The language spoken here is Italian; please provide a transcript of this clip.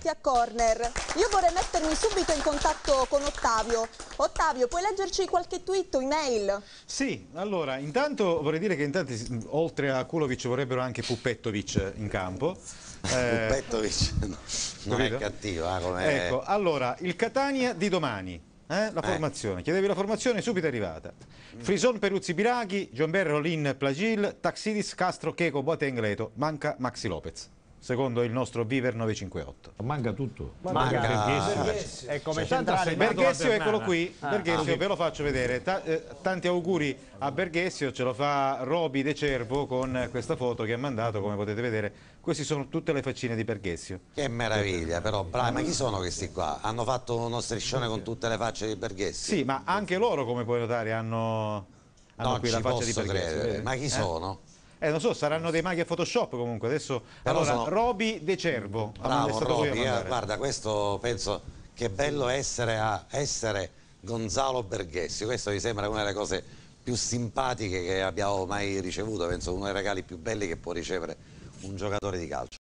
bentornati a Corner. Io vorrei mettermi subito in contatto con Ottavio. Ottavio, puoi leggerci qualche tweet o email? Sì, allora, intanto vorrei dire che intanto, oltre a Kulovic vorrebbero anche Puppettovic in campo. Eh, Puppettovic non capito? è cattivo. eh, come... Ecco, allora, il Catania di domani. Eh? La eh. formazione, chiedevi la formazione, subito è arrivata. Frison, Peruzzi, Biraghi, Gianberro, Lin, Plagil, Taxidis, Castro, Checo, Boateng, Leto. Manca Maxi Lopez secondo il nostro Viver 958. Manca tutto. Manca, Manca. Berghessio. Berghessio eccolo qui. Ah, Berghessio, ah, ve lo faccio vedere. T eh, tanti auguri a Berghessio, ce lo fa Roby De Cervo con questa foto che ha mandato, come potete vedere. Queste sono tutte le faccine di Berghessio. Che meraviglia, però, bravi, ma chi sono questi qua? Hanno fatto uno striscione con tutte le facce di Berghessio? Sì, ma anche loro, come puoi notare, hanno, hanno no, qui la faccia di Berghessio. Credere. Ma chi eh? sono? Eh, non so, saranno dei maghi a Photoshop comunque. Adesso Però allora, sono... Roby De Cervo. Bravo, Roby, eh, guarda, questo penso che bello essere a essere Gonzalo Berghessi. Questo mi sembra una delle cose più simpatiche che abbiamo mai ricevuto, penso uno dei regali più belli che può ricevere un giocatore di calcio.